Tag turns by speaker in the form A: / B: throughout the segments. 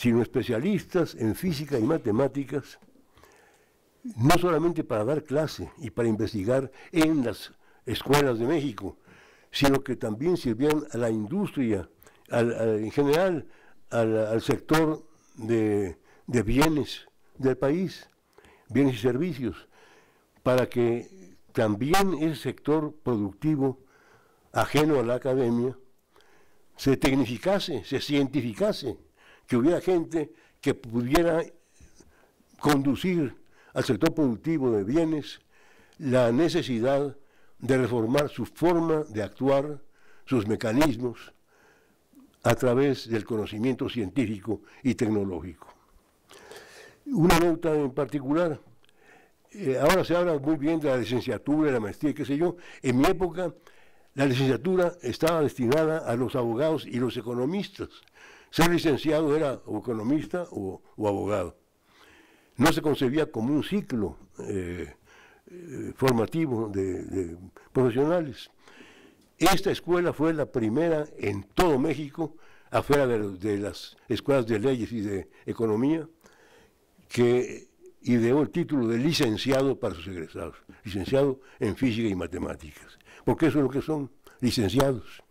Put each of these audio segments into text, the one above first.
A: sino especialistas en física y matemáticas, no solamente para dar clase y para investigar en las escuelas de México, sino que también sirvieran a la industria, al, en general al, sector de, de bienes del país, bienes y servicios, para que también el sector productivo ajeno a la academia se tecnificase, se cientificase que hubiera gente que pudiera conducir al sector productivo de bienes la necesidad de reformar su forma de actuar, sus mecanismos, a través del conocimiento científico y tecnológico. Una nota en particular, eh, ahora se habla muy bien de la licenciatura, de la maestría, qué sé yo, en mi época la licenciatura estaba destinada a los abogados y los economistas, ser licenciado era o economista o, abogado. No se concebía como un ciclo eh, eh, formativo de, profesionales. Esta escuela fue la primera en todo México, afuera de, de, las escuelas de leyes y de economía, que ideó el título de licenciado para sus egresados, licenciado en física y matemáticas, porque eso es lo que son, licenciados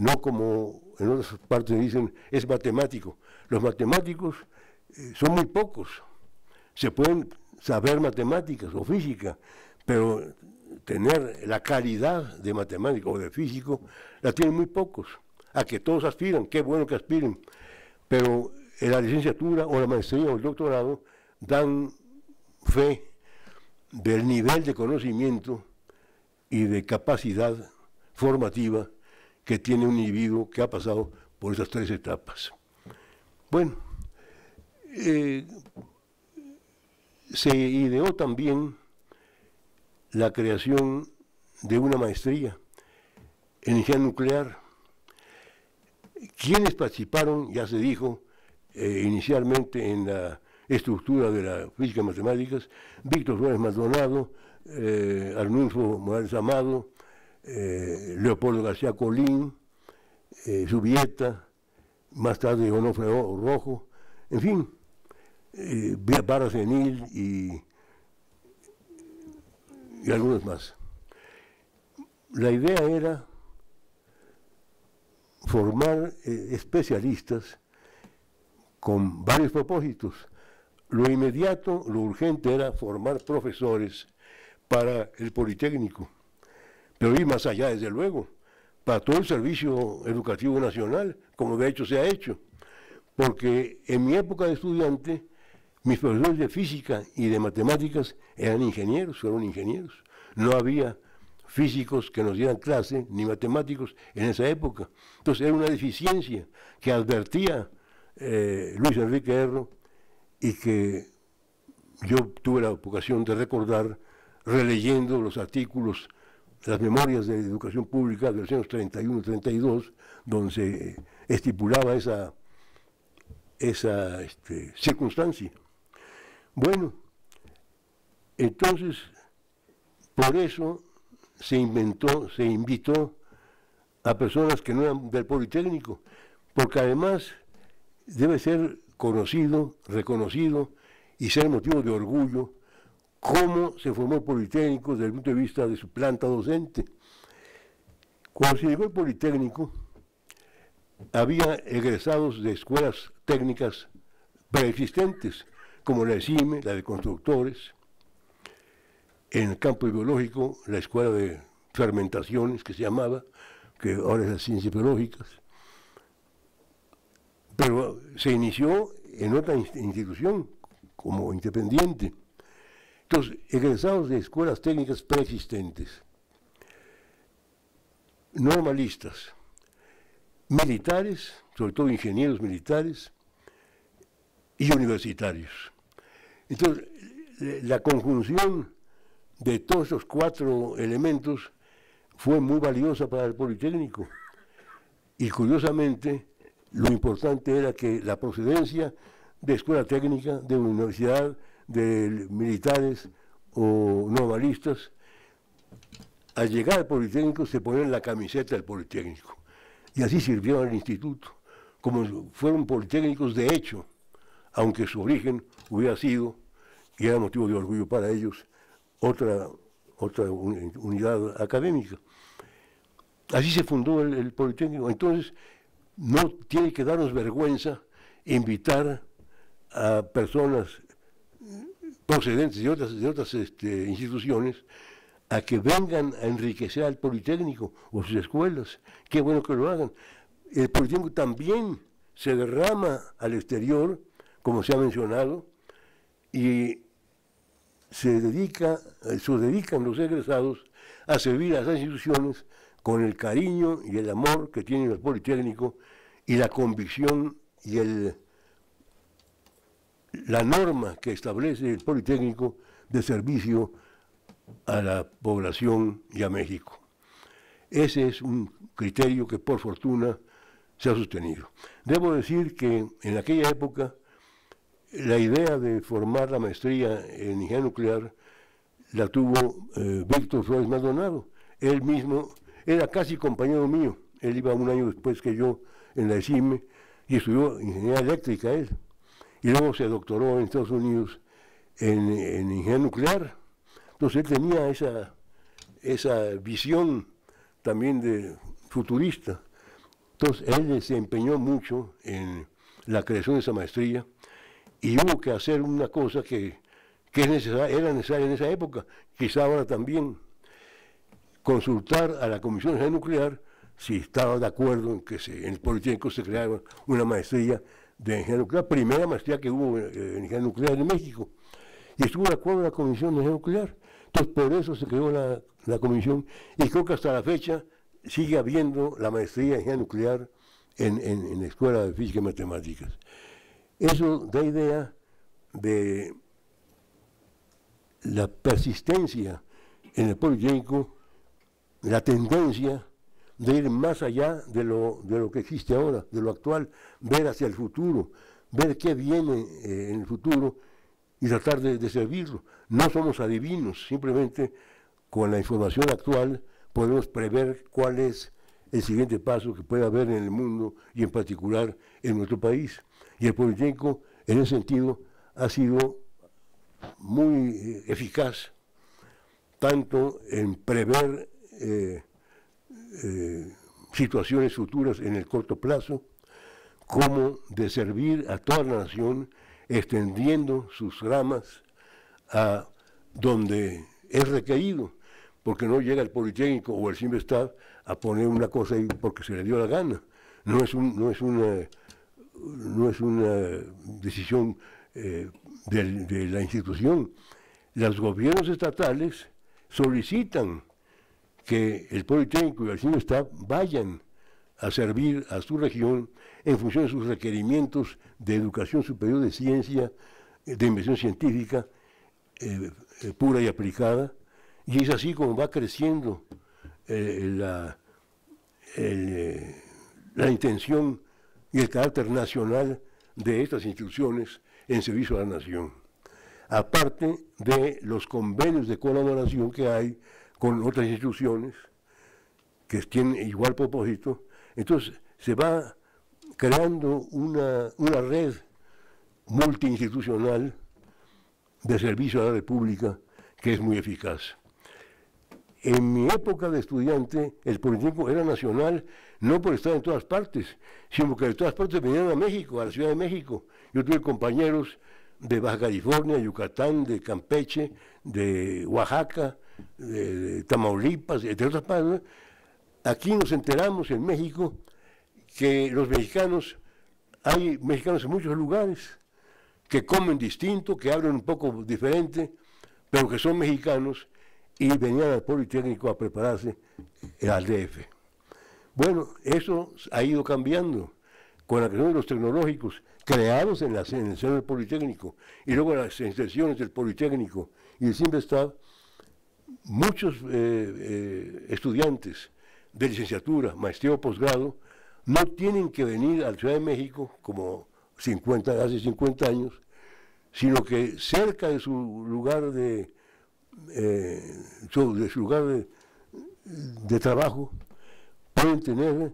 A: no como en otras partes dicen, es matemático. Los matemáticos eh, son muy pocos. Se pueden saber matemáticas o física, pero tener la calidad de matemático o de físico la tienen muy pocos. A que todos aspiran, qué bueno que aspiren. Pero en eh, la licenciatura o la maestría o el doctorado dan fe del nivel de conocimiento y de capacidad formativa que tiene un individuo que ha pasado por esas tres etapas. Bueno, eh, se ideó también la creación de una maestría en energía nuclear. Quienes participaron, ya se dijo eh, inicialmente en la estructura de la física y matemáticas, Víctor Suárez Maldonado, eh, Arnulfo Morales Amado, eh, Leopoldo García Colín, eh, Subieta, más tarde Onofreo Rojo, en fin, eh, para Senil y, y algunos más. La idea era formar eh, especialistas con varios propósitos. Lo inmediato, lo urgente era formar profesores para el Politécnico pero ir más allá, desde luego, para todo el servicio educativo nacional, como de hecho se ha hecho. Porque en mi época de estudiante, mis profesores de física y de matemáticas eran ingenieros, fueron ingenieros. No había físicos que nos dieran clase, ni matemáticos en esa época. Entonces era una deficiencia que advertía eh, Luis Enrique Erro y que yo tuve la ocasión de recordar releyendo los artículos las memorias de educación pública de los años 31-32, donde se estipulaba esa, esa este, circunstancia. Bueno, entonces, por eso se inventó, se invitó a personas que no eran del Politécnico, porque además debe ser conocido, reconocido y ser motivo de orgullo cómo se formó el Politécnico desde el punto de vista de su planta docente. Cuando se llegó el Politécnico, había egresados de escuelas técnicas preexistentes, como la de CIME, la de constructores, en el campo biológico, la escuela de fermentaciones que se llamaba, que ahora es la ciencias biológicas. Pero se inició en otra institución como independiente. Entonces, egresados de escuelas técnicas preexistentes, normalistas, militares, sobre todo ingenieros militares, y universitarios. Entonces, la conjunción de todos esos cuatro elementos fue muy valiosa para el Politécnico. Y curiosamente, lo importante era que la procedencia de escuela técnica, de universidad, de militares o normalistas al llegar al Politécnico se ponían la camiseta del Politécnico. Y así sirvió al instituto, como fueron politécnicos de hecho, aunque su origen hubiera sido, y era motivo de orgullo para ellos, otra, otra unidad académica. Así se fundó el Politécnico. Entonces, no tiene que darnos vergüenza invitar a personas procedentes de otras, de otras este, instituciones a que vengan a enriquecer al Politécnico o sus escuelas. Qué bueno que lo hagan. El Politécnico también se derrama al exterior, como se ha mencionado, y se dedica, eh, se dedican los egresados a servir a esas instituciones con el cariño y el amor que tienen el Politécnico y la convicción y el la norma que establece el Politécnico de servicio a la población y a México. Ese es un criterio que por fortuna se ha sostenido. Debo decir que en aquella época la idea de formar la maestría en ingeniería nuclear la tuvo eh, Víctor Flores Maldonado. Él mismo era casi compañero mío. Él iba un año después que yo en la ECIME y estudió ingeniería eléctrica él y luego se doctoró en Estados Unidos en, ingeniería nuclear. Entonces él tenía esa, esa visión también de futurista. Entonces él se empeñó mucho en la creación de esa maestría y hubo que hacer una cosa que, era necesaria en esa época, quizá ahora también, consultar a la Comisión de Nuclear si estaba de acuerdo en que en el Politécnico se creara una maestría de ingeniería nuclear, primera maestría que hubo en ingeniería nuclear en México. Y estuvo de acuerdo la Comisión de Ingeniería Nuclear. Entonces, por eso se creó la, Comisión. Y creo que hasta la fecha sigue habiendo la maestría de ingeniería nuclear en, en, la Escuela de Física y Matemáticas. Eso da idea de la persistencia en el pueblo la tendencia de ir más allá de lo, de lo que existe ahora, de lo actual, ver hacia el futuro, ver qué viene eh, en el futuro y tratar de, servirlo. No somos adivinos, simplemente con la información actual podemos prever cuál es el siguiente paso que puede haber en el mundo y en particular en nuestro país. Y el Politécnico, en ese sentido, ha sido muy eh, eficaz, tanto en prever... Eh, eh, situaciones futuras en el corto plazo, como de servir a toda la nación extendiendo sus ramas a donde es requerido, porque no llega el Politécnico o el Simbestad a poner una cosa ahí porque se le dio la gana. No es, un, no es, una, no es una decisión eh, de la institución. Los gobiernos estatales solicitan que el Politécnico y el está vayan a servir a su región en función de sus requerimientos de educación superior de ciencia, de inversión científica eh, eh, pura y aplicada, y es así como va creciendo eh, la, la intención y el carácter nacional de estas instituciones en servicio a la nación, aparte de los convenios de colaboración que hay con otras instituciones que tienen igual propósito. Entonces se va creando una, una red multiinstitucional de servicio a la República que es muy eficaz. En mi época de estudiante, el Politécnico era nacional, no por estar en todas partes, sino porque de todas partes venían a México, a la Ciudad de México. Yo tuve compañeros de Baja California, Yucatán, de Campeche, de Oaxaca, de, Tamaulipas, entre otras partes, aquí nos enteramos en México que los mexicanos, hay mexicanos en muchos lugares que comen distinto, que hablan un poco diferente, pero que son mexicanos y venían al Politécnico a prepararse al DF. Bueno, eso ha ido cambiando con la creación de los tecnológicos creados en, la, el Centro del Politécnico y luego las extensiones del Politécnico y el Simple muchos eh, eh, estudiantes de licenciatura, maestría o posgrado no tienen que venir al Ciudad de México como hace 50 años, sino que cerca de su lugar de, eh, su lugar trabajo pueden tener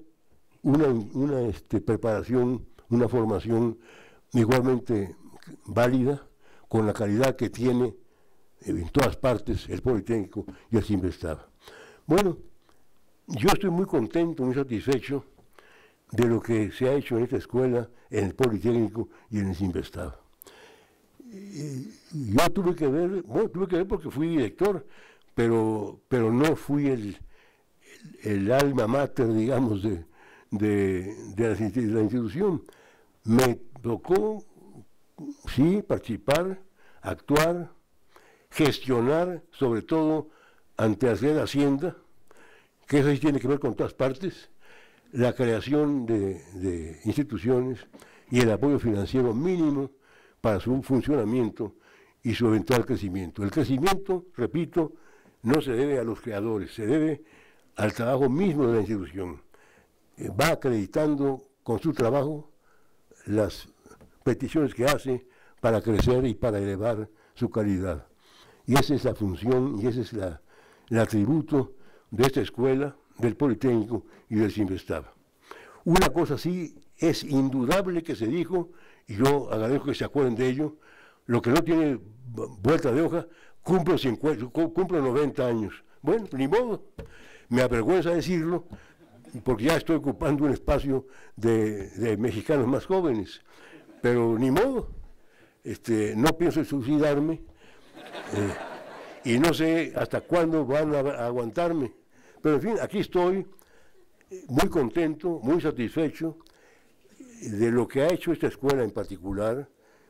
A: una, este, preparación, una formación igualmente válida con la calidad que tiene en todas partes, el Politécnico, y el estado. Bueno, yo estoy muy contento, muy satisfecho de lo que se ha hecho en esta escuela, en el Politécnico y en el estado. Yo tuve que ver, bueno, tuve que ver porque fui director, pero, pero no fui el, alma mater, digamos, de, de, la, institución. Me tocó, sí, participar, actuar, gestionar, sobre todo ante la Hacienda, que eso sí tiene que ver con todas partes, la creación de instituciones y el apoyo financiero mínimo para su funcionamiento y su eventual crecimiento. El crecimiento, repito, no se debe a los creadores, se debe al trabajo mismo de la institución. Eh, va acreditando con su trabajo las peticiones que hace para crecer y para elevar su calidad. Y esa es la función y ese es el atributo de esta escuela, del Politécnico y del Estado Una cosa sí es indudable que se dijo, y yo agradezco que se acuerden de ello, lo que no tiene vuelta de hoja, cumplo, 90 años. Bueno, ni modo, me avergüenza decirlo, porque ya estoy ocupando un espacio de, de mexicanos más jóvenes, pero ni modo, este, no pienso suicidarme, eh, y no sé hasta cuándo van a, aguantarme. Pero en fin, aquí estoy muy contento, muy satisfecho de lo que ha hecho esta escuela en particular,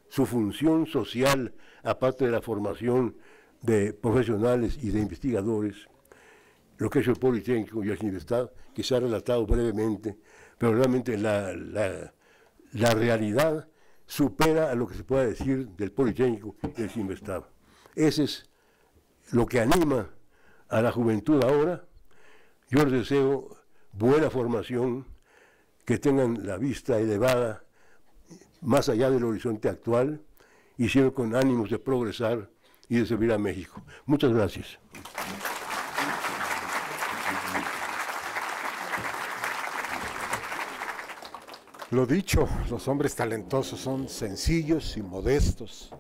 A: su función social, aparte de la formación de profesionales y de investigadores, lo que ha hecho el Politécnico y el Universidad, que se ha relatado brevemente, pero realmente la, realidad supera a lo que se pueda decir del Politécnico y el Sinvestado. Ese es lo que anima a la juventud ahora. Yo les deseo buena formación, que tengan la vista elevada más allá del horizonte actual y siempre con ánimos de progresar y de servir a México. Muchas gracias.
B: Lo dicho, los hombres talentosos son sencillos y modestos.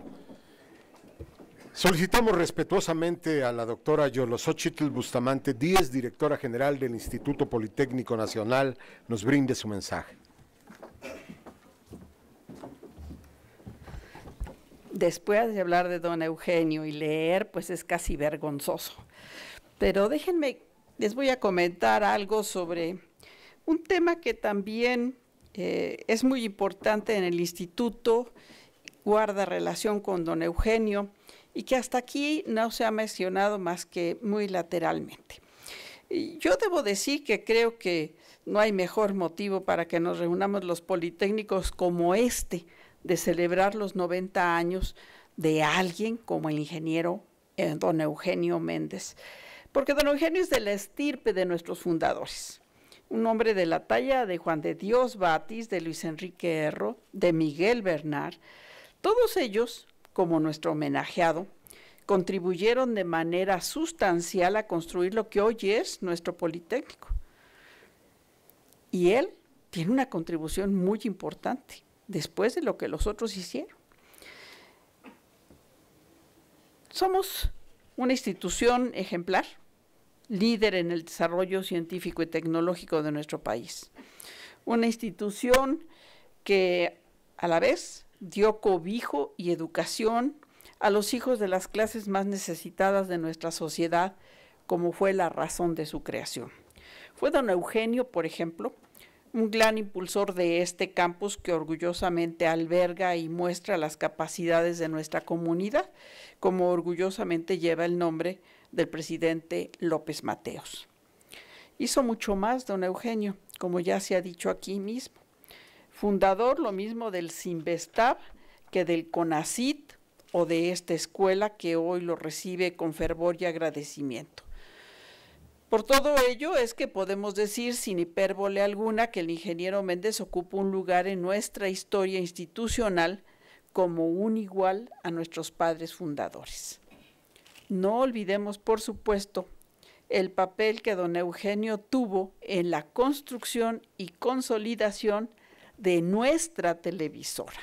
B: Solicitamos respetuosamente a la doctora Yolosochitl Bustamante Díez, directora general del Instituto Politécnico Nacional, nos brinde su mensaje.
C: Después de hablar de don Eugenio y leer, pues es casi vergonzoso. Pero déjenme, les voy a comentar algo sobre un tema que también eh, es muy importante en el instituto, guarda relación con don Eugenio y que hasta aquí no se ha mencionado más que muy lateralmente. Yo debo decir que creo que no hay mejor motivo para que nos reunamos los politécnicos como este de celebrar los 90 años de alguien como el ingeniero eh, don Eugenio Méndez. Porque don Eugenio es de la estirpe de nuestros fundadores. Un hombre de la talla de Juan de Dios Batis, de Luis Enrique Erro, de Miguel Bernard, todos ellos como nuestro homenajeado, contribuyeron de manera sustancial a construir lo que hoy es nuestro Politécnico. Y él tiene una contribución muy importante después de lo que los otros hicieron. Somos una institución ejemplar, líder en el desarrollo científico y tecnológico de nuestro país. Una institución que a la vez dio cobijo y educación a los hijos de las clases más necesitadas de nuestra sociedad, como fue la razón de su creación. Fue don Eugenio, por ejemplo, un gran impulsor de este campus que orgullosamente alberga y muestra las capacidades de nuestra comunidad, como orgullosamente lleva el nombre del presidente López Mateos. Hizo mucho más don Eugenio, como ya se ha dicho aquí mismo fundador lo mismo del Sinvestab que del CONACIT o de esta escuela que hoy lo recibe con fervor y agradecimiento. Por todo ello es que podemos decir sin hipérbole alguna que el ingeniero Méndez ocupa un lugar en nuestra historia institucional como un igual a nuestros padres fundadores. No olvidemos, por supuesto, el papel que don Eugenio tuvo en la construcción y consolidación de nuestra televisora,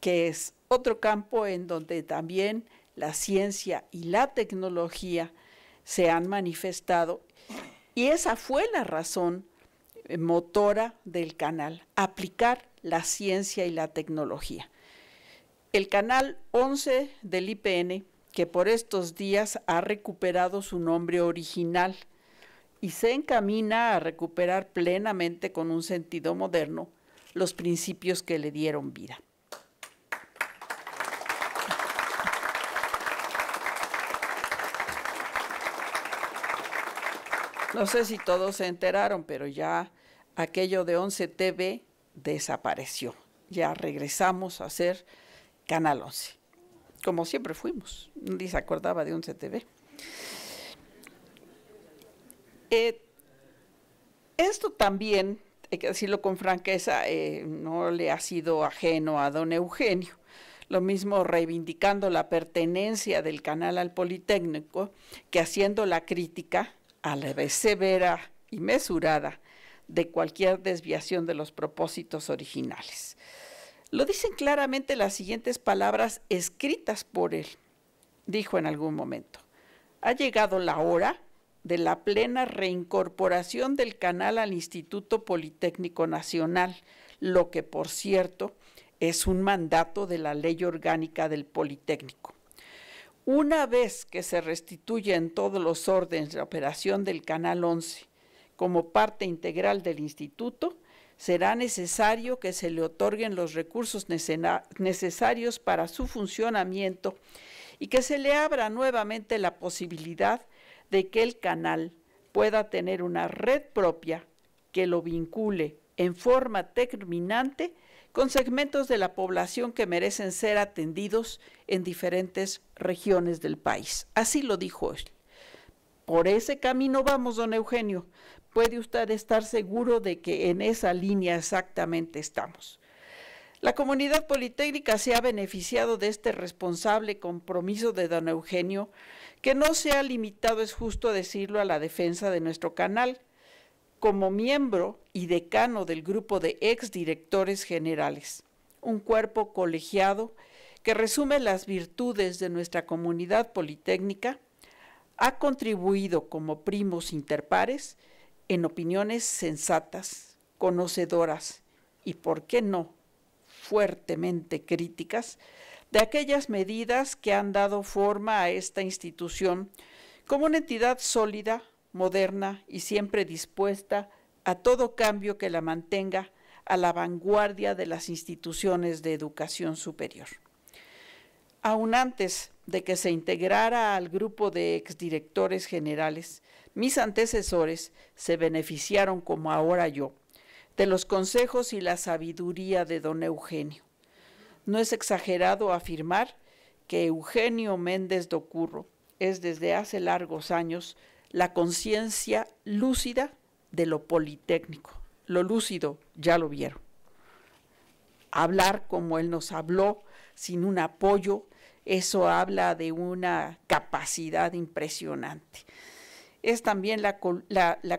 C: que es otro campo en donde también la ciencia y la tecnología se han manifestado. Y esa fue la razón eh, motora del canal, aplicar la ciencia y la tecnología. El canal 11 del IPN, que por estos días ha recuperado su nombre original y se encamina a recuperar plenamente con un sentido moderno, los principios que le dieron vida. No sé si todos se enteraron, pero ya aquello de 11 TV desapareció. Ya regresamos a ser Canal 11, como siempre fuimos. Nadie se acordaba de 11 TV. Eh, esto también hay que decirlo con franqueza, eh, no le ha sido ajeno a don Eugenio. Lo mismo reivindicando la pertenencia del canal al Politécnico que haciendo la crítica a la vez severa y mesurada de cualquier desviación de los propósitos originales. Lo dicen claramente las siguientes palabras escritas por él. Dijo en algún momento, ha llegado la hora de la plena reincorporación del canal al Instituto Politécnico Nacional, lo que por cierto es un mandato de la ley orgánica del Politécnico. Una vez que se restituye en todos los órdenes de operación del Canal 11 como parte integral del instituto, será necesario que se le otorguen los recursos necesarios para su funcionamiento y que se le abra nuevamente la posibilidad de que el canal pueda tener una red propia que lo vincule en forma terminante con segmentos de la población que merecen ser atendidos en diferentes regiones del país. Así lo dijo él. Por ese camino vamos, don Eugenio. Puede usted estar seguro de que en esa línea exactamente estamos. La comunidad politécnica se ha beneficiado de este responsable compromiso de don Eugenio que no se ha limitado, es justo decirlo, a la defensa de nuestro canal. Como miembro y decano del grupo de exdirectores generales, un cuerpo colegiado que resume las virtudes de nuestra comunidad politécnica, ha contribuido como primos interpares en opiniones sensatas, conocedoras y, por qué no, fuertemente críticas de aquellas medidas que han dado forma a esta institución como una entidad sólida, moderna y siempre dispuesta a todo cambio que la mantenga a la vanguardia de las instituciones de educación superior. Aún antes de que se integrara al grupo de exdirectores generales, mis antecesores se beneficiaron, como ahora yo, de los consejos y la sabiduría de don Eugenio no es exagerado afirmar que Eugenio Méndez Docurro es desde hace largos años la conciencia lúcida de lo politécnico. Lo lúcido ya lo vieron. Hablar como él nos habló, sin un apoyo, eso habla de una capacidad impresionante. Es también la,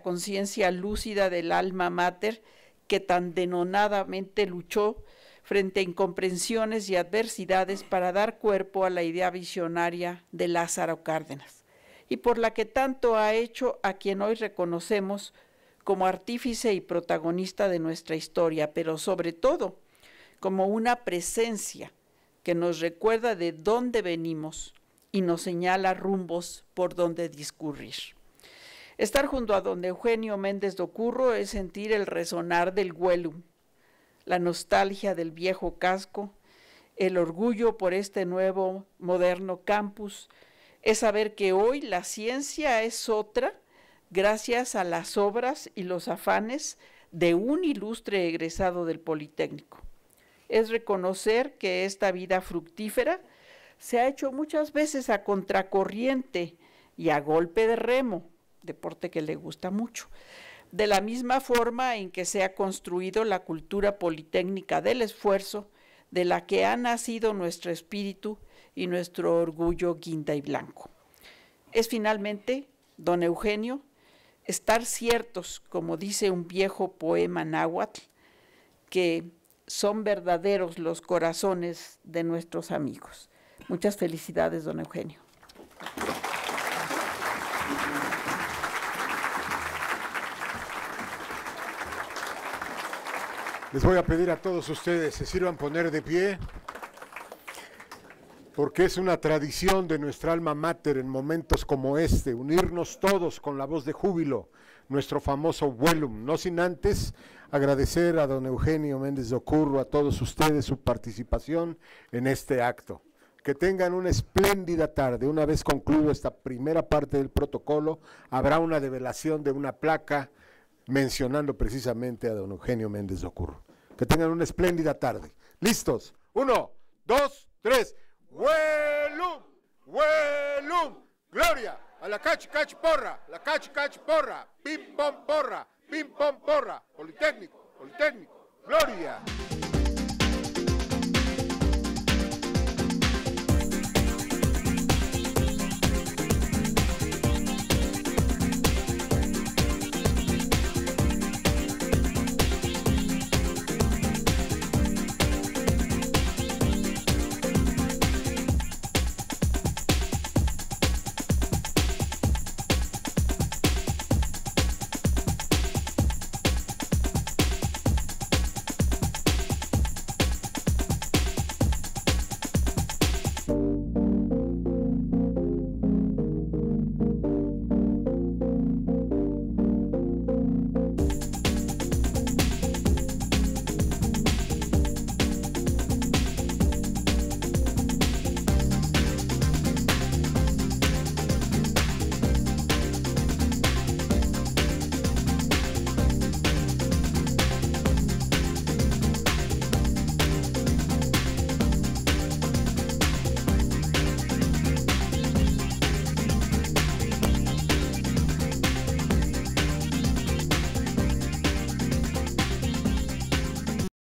C: conciencia lúcida del alma mater que tan denonadamente luchó frente a incomprensiones y adversidades para dar cuerpo a la idea visionaria de Lázaro Cárdenas, y por la que tanto ha hecho a quien hoy reconocemos como artífice y protagonista de nuestra historia, pero sobre todo como una presencia que nos recuerda de dónde venimos y nos señala rumbos por donde discurrir. Estar junto a donde Eugenio Méndez Docurro es sentir el resonar del huelum, la nostalgia del viejo casco, el orgullo por este nuevo moderno campus, es saber que hoy la ciencia es otra gracias a las obras y los afanes de un ilustre egresado del Politécnico. Es reconocer que esta vida fructífera se ha hecho muchas veces a contracorriente y a golpe de remo, deporte que le gusta mucho de la misma forma en que se ha construido la cultura politécnica del esfuerzo, de la que ha nacido nuestro espíritu y nuestro orgullo guinda y blanco. Es finalmente, don Eugenio, estar ciertos, como dice un viejo poema náhuatl, que son verdaderos los corazones de nuestros amigos. Muchas felicidades, don Eugenio.
B: Les voy a pedir a todos ustedes se sirvan poner de pie, porque es una tradición de nuestra alma mater en momentos como este, unirnos todos con la voz de júbilo, nuestro famoso Vuelum. No sin antes agradecer a don Eugenio Méndez de Ocurro, a todos ustedes su participación en este acto. Que tengan una espléndida tarde. Una vez concluido esta primera parte del protocolo, habrá una develación de una placa mencionando precisamente a don Eugenio Méndez Ocurro. Que tengan una espléndida tarde. ¿Listos? Uno, dos, tres. ¡Huelum! ¡Huelum! ¡Gloria! A la cachi cachi porra, la cachi cachi porra, pim pom porra, pim pom porra, Politécnico, Politécnico, Gloria.